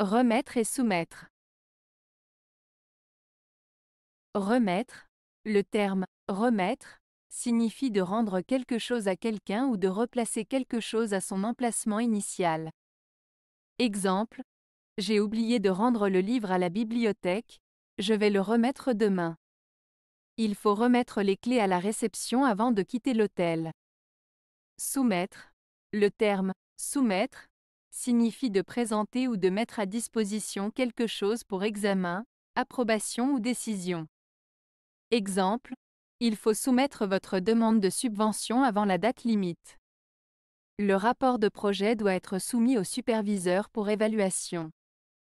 Remettre et soumettre. Remettre. Le terme remettre signifie de rendre quelque chose à quelqu'un ou de replacer quelque chose à son emplacement initial. Exemple. J'ai oublié de rendre le livre à la bibliothèque, je vais le remettre demain. Il faut remettre les clés à la réception avant de quitter l'hôtel. Soumettre. Le terme soumettre signifie de présenter ou de mettre à disposition quelque chose pour examen, approbation ou décision. Exemple, il faut soumettre votre demande de subvention avant la date limite. Le rapport de projet doit être soumis au superviseur pour évaluation.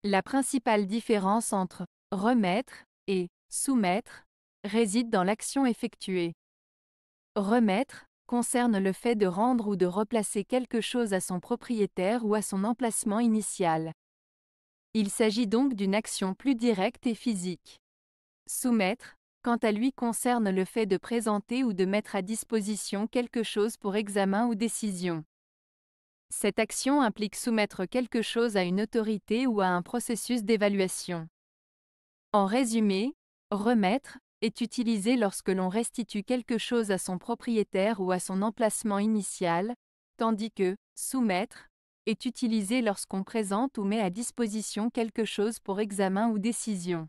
La principale différence entre remettre et soumettre réside dans l'action effectuée. Remettre concerne le fait de rendre ou de replacer quelque chose à son propriétaire ou à son emplacement initial. Il s'agit donc d'une action plus directe et physique. Soumettre, quant à lui, concerne le fait de présenter ou de mettre à disposition quelque chose pour examen ou décision. Cette action implique soumettre quelque chose à une autorité ou à un processus d'évaluation. En résumé, remettre, est utilisé lorsque l'on restitue quelque chose à son propriétaire ou à son emplacement initial, tandis que soumettre est utilisé lorsqu'on présente ou met à disposition quelque chose pour examen ou décision.